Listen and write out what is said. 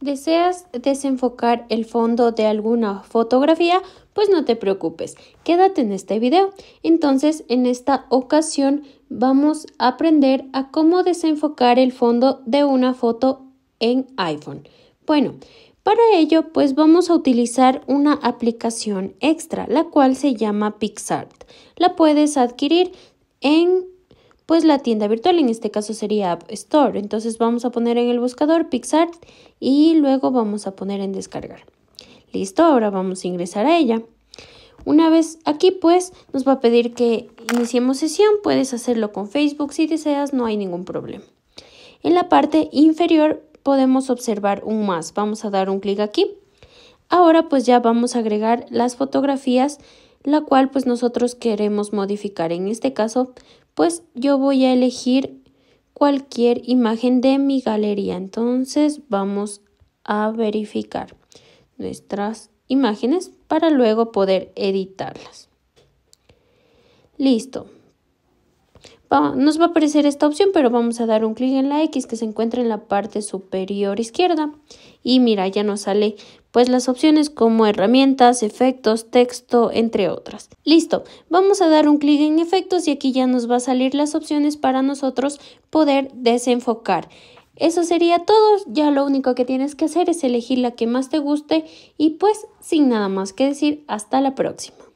¿Deseas desenfocar el fondo de alguna fotografía? Pues no te preocupes, quédate en este video. Entonces, en esta ocasión vamos a aprender a cómo desenfocar el fondo de una foto en iPhone. Bueno, para ello, pues vamos a utilizar una aplicación extra, la cual se llama PixArt. La puedes adquirir en pues la tienda virtual, en este caso sería App Store. Entonces vamos a poner en el buscador Pixar y luego vamos a poner en descargar. Listo, ahora vamos a ingresar a ella. Una vez aquí pues nos va a pedir que iniciemos sesión, puedes hacerlo con Facebook si deseas, no hay ningún problema. En la parte inferior podemos observar un más, vamos a dar un clic aquí. Ahora pues ya vamos a agregar las fotografías, la cual pues nosotros queremos modificar. En este caso pues yo voy a elegir cualquier imagen de mi galería. Entonces vamos a verificar nuestras imágenes para luego poder editarlas. Listo, nos va a aparecer esta opción, pero vamos a dar un clic en la X que se encuentra en la parte superior izquierda. Y mira, ya nos sale pues las opciones como herramientas, efectos, texto, entre otras. Listo, vamos a dar un clic en efectos y aquí ya nos va a salir las opciones para nosotros poder desenfocar. Eso sería todo, ya lo único que tienes que hacer es elegir la que más te guste y pues sin nada más que decir, hasta la próxima.